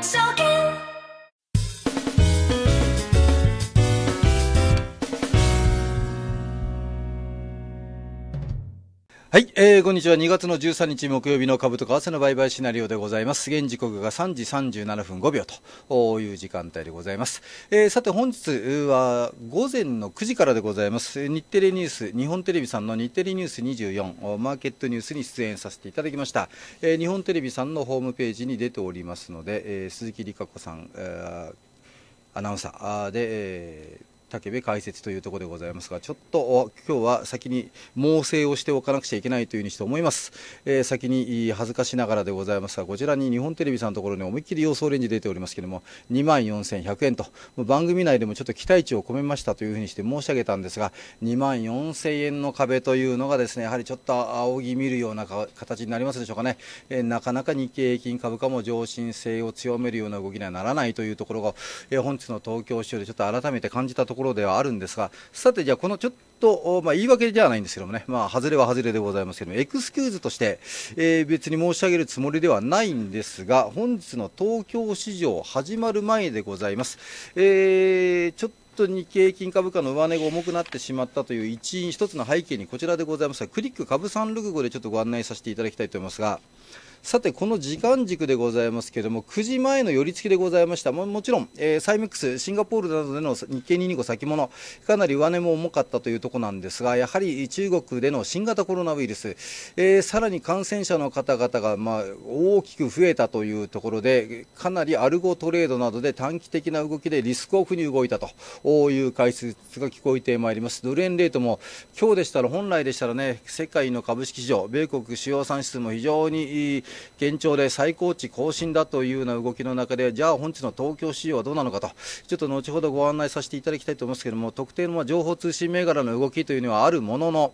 talking はい、えー、こんにちは。2月の13日木曜日の株と為替の売買シナリオでございます。現時刻が3時37分5秒という時間帯でございます。えー、さて本日は午前の9時からでございます。日テレニュース、日本テレビさんの日テレニュース24、マーケットニュースに出演させていただきました。えー、日本テレビさんのホームページに出ておりますので、えー、鈴木理香子さん、えー、アナウンサーで、えー武部解説というところでございますが、ちょっと今日は先に猛省をしておかなくちゃいけないというふうにして思います。えー、先に恥ずかしながらでございますが、こちらに日本テレビさんのところに思いっきり予想レンジ出ておりますけれども、2万4100円と、番組内でもちょっと期待値を込めましたというふうにして申し上げたんですが、2万4000円の壁というのがですね、やはりちょっと仰ぎ見るようなか形になりますでしょうかね。えー、なかなか日経平均株価も上進性を強めるような動きにはならないというところが、えー、本日の東京市場でちょっと改めて感じたところところではあるんですが、さて、じゃあ、このちょっと、まあ、言い訳じゃないんですけどもね、まあ、外れは外れでございますけども、エクスキューズとして、えー、別に申し上げるつもりではないんですが、本日の東京市場始まる前でございます。えー、ちょっとと日経金株価の上値が重くなってしまったという一因、一つの背景にこちらでございますが、クリック株365でちょっとご案内させていただきたいと思いますが、さて、この時間軸でございますけれども、9時前の寄り付きでございました、ももちろん、えー、サイミックス、シンガポールなどでの日経225先物、かなり上値も重かったというところなんですが、やはり中国での新型コロナウイルス、えー、さらに感染者の方々が、まあ、大きく増えたというところで、かなりアルゴトレードなどで短期的な動きでリスクオフに動いたという解説が聞こえてまいります。ドル円レートも今日でしたら、本来でしたらね、世界の株式市場、米国主要産出も非常に県庁で最高値更新だというような動きの中で、じゃあ本日の東京市場はどうなのかと、ちょっと後ほどご案内させていただきたいと思いますけれども、特定の情報通信銘柄の動きというのはあるものの、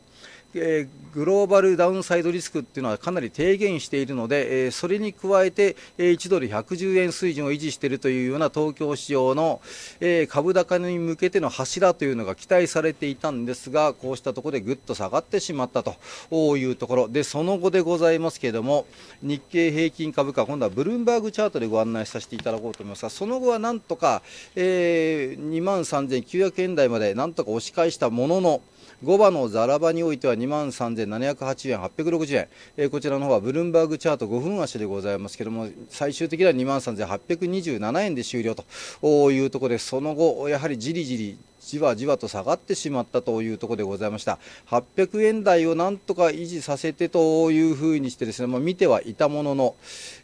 えー、グローバルダウンサイドリスクっていうのはかなり低減しているので、えー、それに加えて、えー、1ドル110円水準を維持しているというような東京市場の、えー、株高に向けての柱というのが期待されていたんですが、こうしたところでぐっと下がってしまったというところで、その後でございますけれども、日経平均株価、今度はブルームバーグチャートでご案内させていただこうと思いますが、その後はなんとか、えー、2万3900円台までなんとか押し返したものの、5番のザラバにおいては2万3708円860円、えー、こちらの方はブルンバーグチャート5分足でございますけれども最終的には2万3827円で終了というところでその後やはりじりじりじわじわと下がってしまったというところでございました。800円台をなんとか維持させてというふうにしてですね、まあ、見てはいたものの、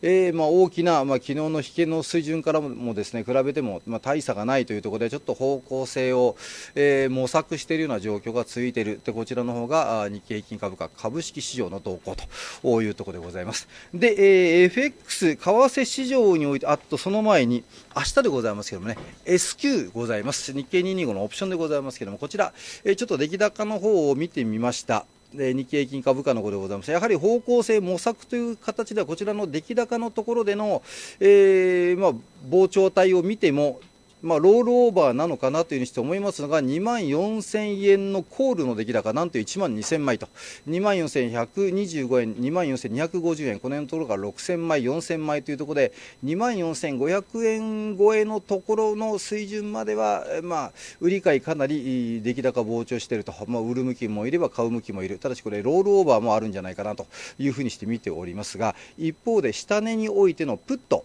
えー、まあ大きな、まあ、昨日の引けの水準からもですね、比べても、まあ、大差がないというところで、ちょっと方向性を、えー、模索しているような状況が続いている。で、こちらの方が日経平均株価株式市場の動向というところでございます。で、えー、FX、為替市場において、あとその前に、明日でございますけどもね、S q ございます。日経225のオプションションでございますけども、こちら、えちょっと出来高の方を見てみました。で日経金株価の方でございました。やはり方向性模索という形では、こちらの出来高のところでの、えー、まあ、膨張体を見ても、まあ、ロールオーバーなのかなというふうにして思いますのが、2万4000円のコールの出来高、なんと1万2000枚と、2万4125円、2万4250円、この辺のところが6000枚、4000枚というところで、2万4500円超えのところの水準までは、まあ、売り買いかなり出来高膨張していると、まあ、売る向きもいれば買う向きもいる、ただしこれ、ロールオーバーもあるんじゃないかなというふうにして見ておりますが、一方で、下値においてのプット。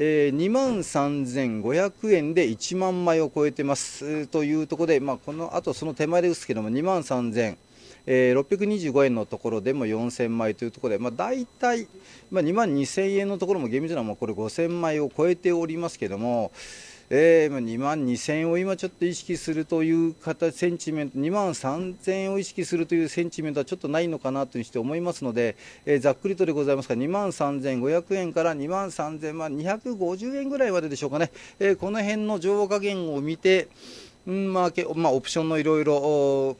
えー、2万3500円で1万枚を超えてますというところで、まあ、このあとその手前ですけども2万3000えー、625円のところでも4000枚というところで、まあ、大体、まあ、2万2000円のところも厳密なもうこれ5000枚を超えておりますけども、2万2000円を今ちょっと意識するというセンチメント、2万3000円を意識するというセンチメントはちょっとないのかなと思いますので、ざっくりとでございますが、2万3500円から2万3250円ぐらいまででしょうかね、この辺の上下限を見て、まあ、オプションのいろいろ、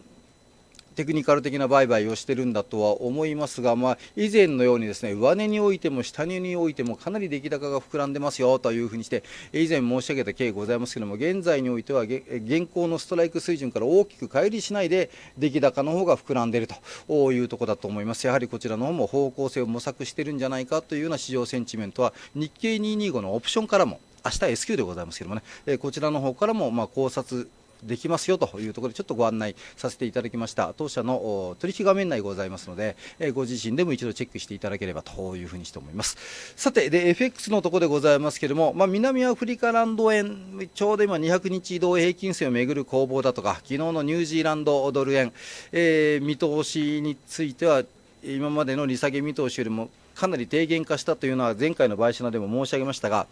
テクニカル的な売買をしてるんだとは思いますが、まあ、以前のようにですね上値においても下値においてもかなり出来高が膨らんでますよというふうにして以前申し上げた経緯ございますけれども現在においては現行のストライク水準から大きく乖離しないで出来高の方が膨らんでいるというところだと思いますやはりこちらの方も方向性を模索してるんじゃないかというような市場センチメントは日経225のオプションからも明日 S q でございますけどもね、えこちらの方からもま考察できますよというところでちょっとご案内させていただきました当社の取引画面内ございますので、えご自身でも一度チェックしていただければというふうにして思いますさてで FX のところでございますけれども、まあ、南アフリカランド円ちょうど今200日移動平均線をめぐる攻防だとか昨日のニュージーランドドル円、えー、見通しについては今までの利下げ見通しよりもかなり低減化したというのは前回の買収なでも申し上げましたが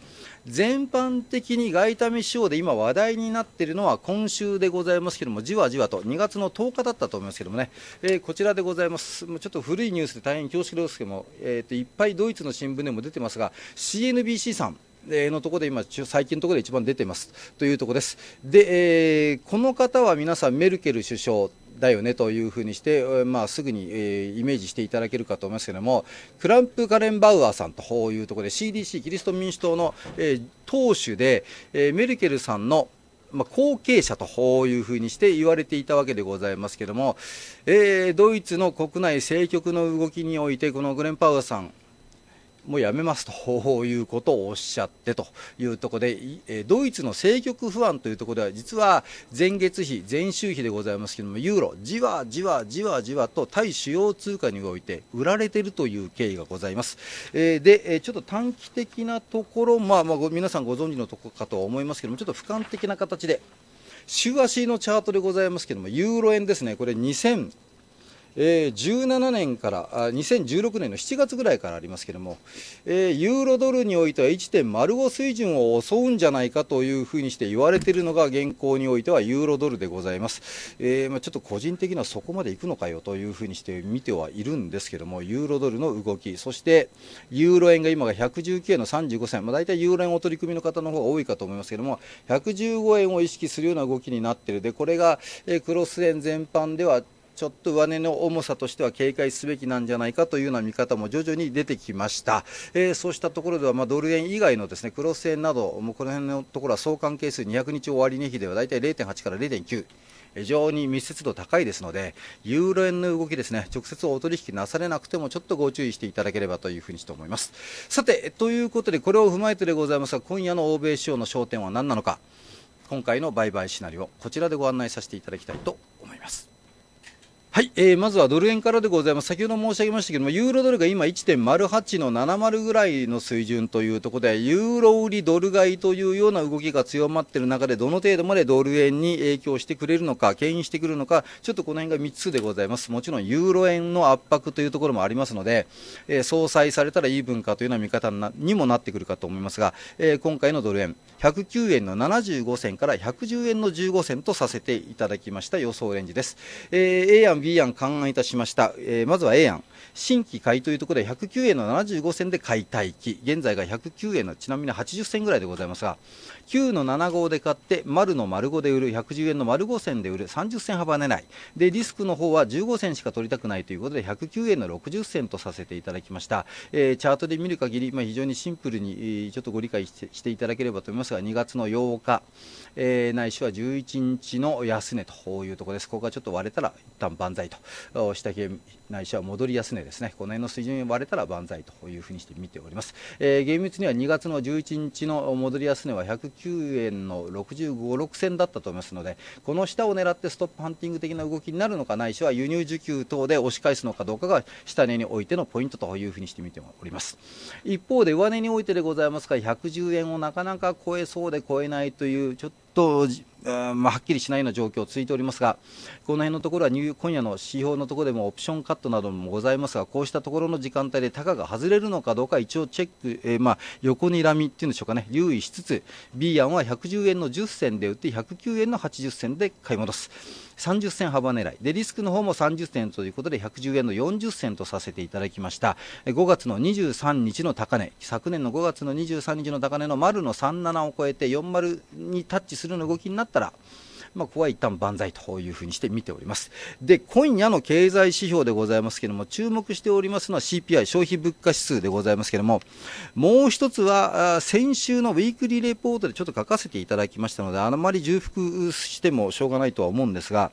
全般的に外為市場で今話題になっているのは今週でございますけどもじわじわと2月の10日だったと思いますけどもね、えー、こちらでございますもうちょっと古いニュースで大変恐縮ですけども、えーと、といっぱいドイツの新聞でも出てますが CNBC さんのところで今、最近のところで一番出てますというところです。で、えー、この方は皆さん、メルケル首相だよねというふうにして、まあ、すぐに、えー、イメージしていただけるかと思いますけれども、クランプ・ガレンバウアーさんというところで、CDC・ キリスト民主党の、えー、党首で、えー、メルケルさんのまあ、後継者というふうにして言われていたわけでございますけれども、えー、ドイツの国内政局の動きにおいて、このグレンパウアーさん、もうやめますと いうことをおっしゃってというところで、ドイツの政局不安というところでは、実は前月比、前週比でございますけれども、ユーロ、じわじわじわじわと対主要通貨において売られているという経緯がございます。えで、ちょっと短期的なところ、まあ、まあ皆さんご存知のところかとは思いますけれども、ちょっと俯瞰的な形で、週足のチャートでございますけれども、ユーロ円ですね、これ2000 17年から2016年の7月ぐらいからありますけれども、ユーロドルにおいては1.05水準を襲うんじゃないかというふうにして言われているのが現行においてはユーロドルでございます、えー、まあ、ちょっと個人的にはそこまでいくのかよというふうにして見てはいるんですけれども、ユーロドルの動き、そしてユーロ円が今が119円の35銭、まあ、大体ユーロ円を取り組みの方の方が多いかと思いますけれども、115円を意識するような動きになっている、でこれが、えー、クロス円全般ではちょっと上値の重さとしては警戒すべきなんじゃないかというような見方も徐々に出てきました、えー、そうしたところでは、まあ、ドル円以外のですねクロス円など、もうこの辺のところは相関係数200日終値比では大体0.8から0.9。非常に密接度高いですので、ユーロ円の動きですね、直接お取引なされなくても、ちょっとご注意していただければというふうにして思います。さて、ということで、これを踏まえてでございますが、今夜の欧米市場の焦点は何なのか、今回の売買シナリオ、こちらでご案内させていただきたいと思います。はい、えー、まずはドル円からでございます。先ほど申し上げましたけども、ユーロドルが今1.08の70ぐらいの水準というところで、ユーロ売りドル買いというような動きが強まっている中で、どの程度までドル円に影響してくれるのか、牽引してくるのか、ちょっとこの辺が3つでございます。もちろんユーロ円の圧迫というところもありますので、えー、相殺されたらいい文化というような見方にもなってくるかと思いますが、えー、今回のドル円、109円の75銭から110円の15銭とさせていただきました予想レンジです。えー、A B 案考案いたしました、えー、まずは A 案新規買いというところで109円の75銭で買い待機、現在が109円のちなみに80銭ぐらいでございますが、9の7 5で買って、丸の丸5で売る、110円の丸5銭で売る、30銭幅ない、でリスクの方は15銭しか取りたくないということで、109円の60銭とさせていただきました。えー、チャートで見る限り、まあ、非常にシンプルにちょっとご理解していただければと思いますが、2月の8日、えー、ないしは11日の安値というところです。ここがちょっと割れたら、一旦万歳と、下着ないしは戻り安値ですね、この辺の水準に割れたら万歳というふうにして見ております。えー、厳密には2月の11日の戻り安値は109円の65、6銭だったと思いますので、この下を狙ってストップハンティング的な動きになるのか、ないしは輸入需給等で押し返すのかどうかが下値においてのポイントというふうにして見ております。一方で、上値においてでございますが、110円をなかなか超えそうで超えないという、ちょっと、まあ、はっきりしないような状況が続いておりますが、この辺のところは今夜の指標のところでもオプションカットなどもございますが、こうしたところの時間帯で高が外れるのかどうか、一応チェック、えー、まあ、横にらみっていうんでしょうかね、留意しつつ、B 案は110円の10銭で売って、109円の80銭で買い戻す。30銭幅狙いでリスクの方も30銭ということで110円の40銭とさせていただきました5月の23日の高値昨年の5月の23日の高値の丸の37を超えて40にタッチするの動きになったったらまあ、ここは一旦万歳というふうにして見ております。で、今夜の経済指標でございますけれども、注目しておりますのは CPI、消費物価指数でございますけれども、もう一つは、先週のウィークリーレポートでちょっと書かせていただきましたので、あまり重複してもしょうがないとは思うんですが、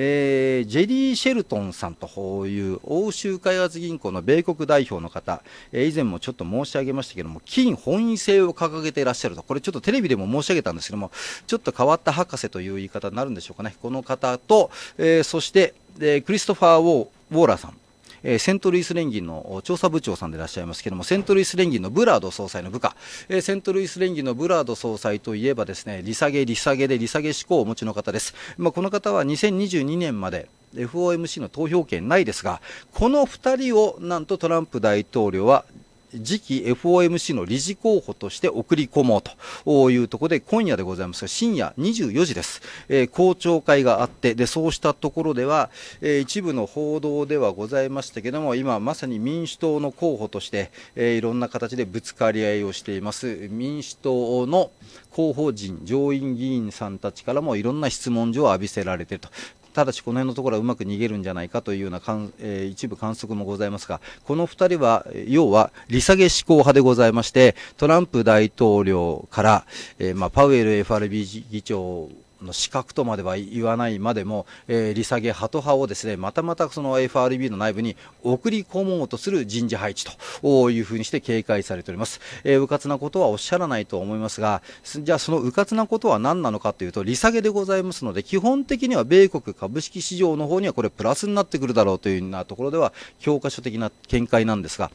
えー、ジェリー・シェルトンさんという欧州開発銀行の米国代表の方、えー、以前もちょっと申し上げましたけども、金本位制を掲げていらっしゃると、これちょっとテレビでも申し上げたんですけども、ちょっと変わった博士という言い方方になるんでしょうかね。この方と、えー、そして、えー、クリストファー・ウォーラーさん。えセントルイス連銀の調査部長さんでいらっしゃいますけれども、セントルイス連銀のブラード総裁の部下、えセントルイス連銀のブラード総裁といえばですね、利下げ、利下げで利下げ志向をお持ちの方です。まあ、この方は2022年まで FOMC の投票権ないですが、この2人をなんとトランプ大統領は次期 FOMC の理事候補として送り込もうというところで、今夜でございますが、深夜24時です、えー、公聴会があって、でそうしたところでは、えー、一部の報道ではございましたけども、今まさに民主党の候補として、えー、いろんな形でぶつかり合いをしています、民主党の候補陣、上院議員さんたちからもいろんな質問状を浴びせられていると、ただしこの辺のところはうまく逃げるんじゃないかというような、えー、一部観測もございますが、この2人は、要は利下げ志向派でございまして、トランプ大統領から、えー、まあ、パウエル FRB 議長の資格とまでは言わないまでも、えー、利下げハと派をですねまたまたその FRB の内部に送り込もうとする人事配置というふうにして警戒されております、えー、うかつなことはおっしゃらないと思いますがじゃあそのうかつなことは何なのかというと利下げでございますので基本的には米国株式市場の方にはこれプラスになってくるだろうというようなところでは教科書的な見解なんですが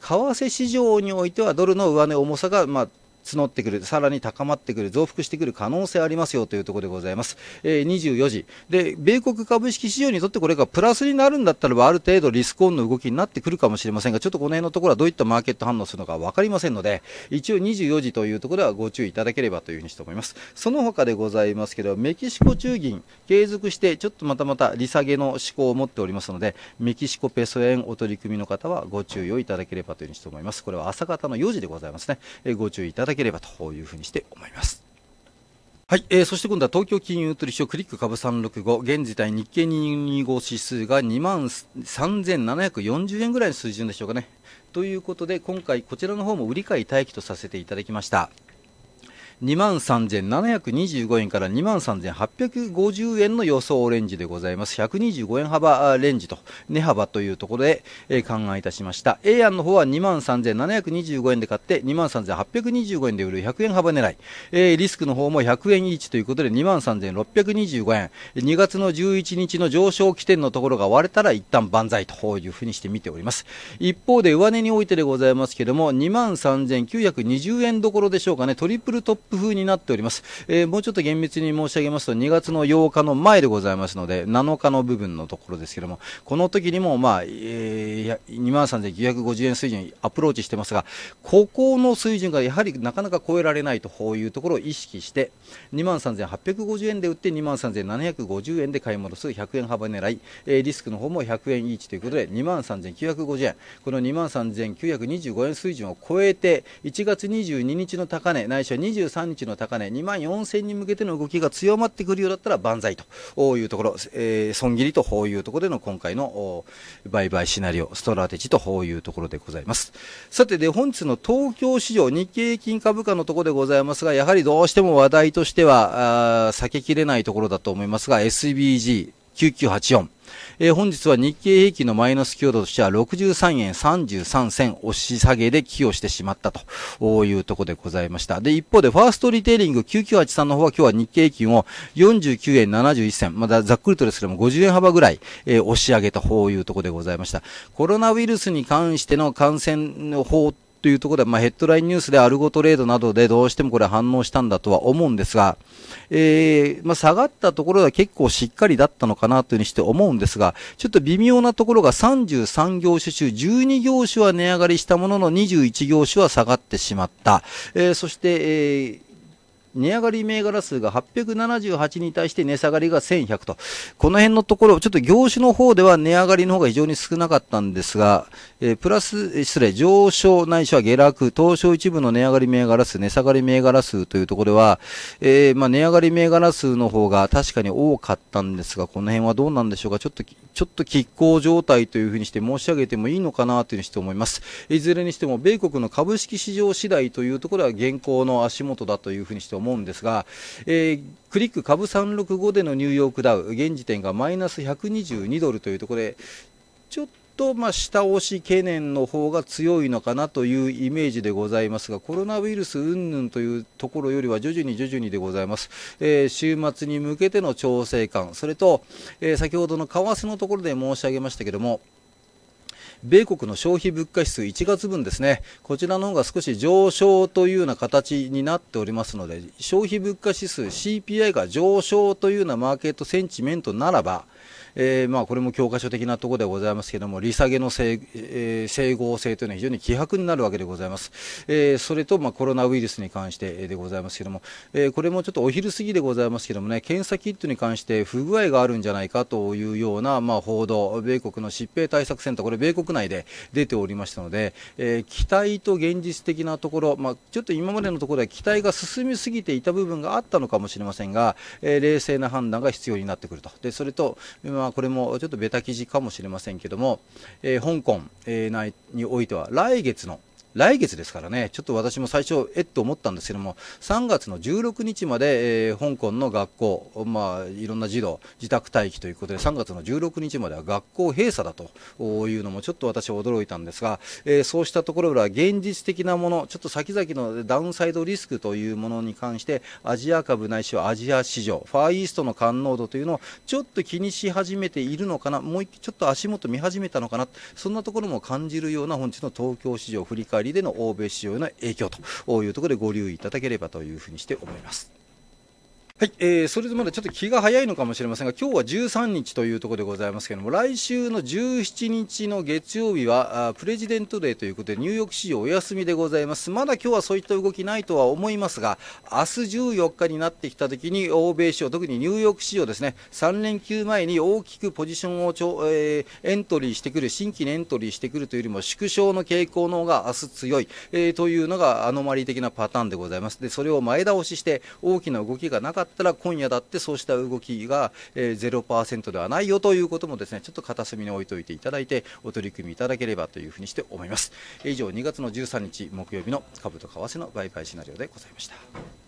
為替市場においてはドルの上値重さが、まあ募ってくる、さらに高まってくる、増幅してくる可能性ありますよというところでございます。えー、24時。で、米国株式市場にとってこれがプラスになるんだったらば、ある程度リスクオンの動きになってくるかもしれませんが、ちょっとこの辺のところはどういったマーケット反応するのか分かりませんので、一応24時というところではご注意いただければというふうにして思います。その他でございますけど、メキシコ中銀、継続してちょっとまたまた利下げの思考を持っておりますので、メキシコペソ円お取り組みの方はご注意をいただければというふうにして思います。これは朝方の4時でございますね。えー、ご注意いただければというふうにして思います。はい、えー、そして今度は東京金融取引所クリック株365現時点日経225指数が2万3740円ぐらいの水準でしょうかねということで今回こちらの方も売り買い待機とさせていただきました2万3725円から2万3850円の予想レンジでございます。125円幅レンジと、値幅というところで、えー、考えいたしました。A 案の方は2万3725円で買って、2万3825円で売る100円幅狙い。えー、リスクの方も100円1ということで2万3625円。2月の11日の上昇起点のところが割れたら一旦万歳というふうにして見ております。一方で上値においてでございますけども、2万3920円どころでしょうかね、トリプルトッププ風になっております、えー、もうちょっと厳密に申し上げますと2月の8日の前でございますので7日の部分のところですけどもこの時にも、まあえー、2万3950円水準アプローチしてますがここの水準がやはりなかなか超えられないというところを意識して2万3850円で売って2万3750円で買い戻す100円幅狙い、えー、リスクの方も100円イーということで2万3950円この2万3925円水準を超えて1月22日の高値ないしは23 23日の高値、2万4000に向けての動きが強まってくるようだったら万歳というところ、えー、損切りというところでの今回の売買シナリオ、ストラテジというところでございます。さてで、本日の東京市場、日経金株価のところでございますが、やはりどうしても話題としては、避けきれないところだと思いますが、SBG、9984。えー、本日は日経平均のマイナス強度としては63円33銭押し下げで寄与してしまったというとこでございました。で、一方でファーストリテイリング9983の方は今日は日経平均を49円71銭、まだざっくりとですけども50円幅ぐらい、えー、押し上げたというとこでございました。コロナウイルスに関しての感染の法というところで、まあ、ヘッドラインニュースでアルゴトレードなどでどうしてもこれ反応したんだとは思うんですが、えー、まあ、下がったところは結構しっかりだったのかなというふうにして思うんですが、ちょっと微妙なところが33業種中、12業種は値上がりしたものの21業種は下がってしまった。えー、そして、えー値上がり銘柄数が878に対して値下がりが1100と、この辺のところ、ちょっと業種の方では値上がりの方が非常に少なかったんですが、えー、プラス、失礼、上昇ないしは下落、東証一部の値上がり銘柄数、値下がり銘柄数というところでは、えー、まあ、値上がり銘柄数の方が確かに多かったんですが、この辺はどうなんでしょうか、ちょっと、ちょっと拮抗状態というふうにして申し上げてもいいのかなというふうにして思います。いずれにしても、米国の株式市場次第というところは現行の足元だというふうにして思うんですが、えー、クリック株365でのニューヨークダウ、現時点がマイナス122ドルというところで、ちょっとと、まあ、下押し懸念の方が強いのかなというイメージでございますがコロナウイルス云々というところよりは徐々に徐々にでございます、えー、週末に向けての調整感それと、えー、先ほどの為替のところで申し上げましたけども米国の消費物価指数1月分ですね、こちらの方が少し上昇というような形になっておりますので、消費物価指数 CPI が上昇というようなマーケットセンチメントならば、えー、まあ、これも教科書的なところでございますけれども、利下げの整,、えー、整合性というのは非常に希薄になるわけでございます。えー、それと、まあ、コロナウイルスに関してでございますけれども、えー、これもちょっとお昼過ぎでございますけれどもね、検査キットに関して不具合があるんじゃないかというような、まあ、報道、米国の疾病対策センター、これ、米国内で出ておりましたので、えー、期待と現実的なところ、まあ、ちょっと今までのところでは期待が進みすぎていた部分があったのかもしれませんが、えー、冷静な判断が必要になってくると。でそれと、まあはこれもちょっとベタ記事かもしれませんけども、えー、香港、えー、においては来月の来月ですからね、ちょっと私も最初、えっと思ったんですけども、3月の16日まで、えー、香港の学校、まあ、いろんな児童、自宅待機ということで、3月の16日までは学校閉鎖だというのも、ちょっと私は驚いたんですが、えー、そうしたところは現実的なもの、ちょっと先々のダウンサイドリスクというものに関して、アジア株ないしはアジア市場、ファーイーストの感濃度というのをちょっと気にし始めているのかな、もうちょっと足元見始めたのかな、そんなところも感じるような本日の東京市場振り返りりでの欧米市場への影響というところでご留意いただければというふうにして思います。はい、えー、それでまだちょっと気が早いのかもしれませんが、今日は13日というところでございますけれども、来週の17日の月曜日は、プレジデントデーということで、ニューヨーク市場お休みでございます。まだ今日はそういった動きないとは思いますが、明日14日になってきたときに、欧米市場、特にニューヨーク市場ですね、3連休前に大きくポジションをちょ、えー、エントリーしてくる、新規にエントリーしてくるというよりも、縮小の傾向の方が明日強い、えー、というのがアノマリー的なパターンでございます。で、それを前倒しして、大きな動きがなかったったら今夜だってそうした動きが、えー、0%ではないよということもですねちょっと片隅に置いといていただいてお取り組みいただければというふうにして思います以上2月の13日木曜日の株と為替の売買シナリオでございました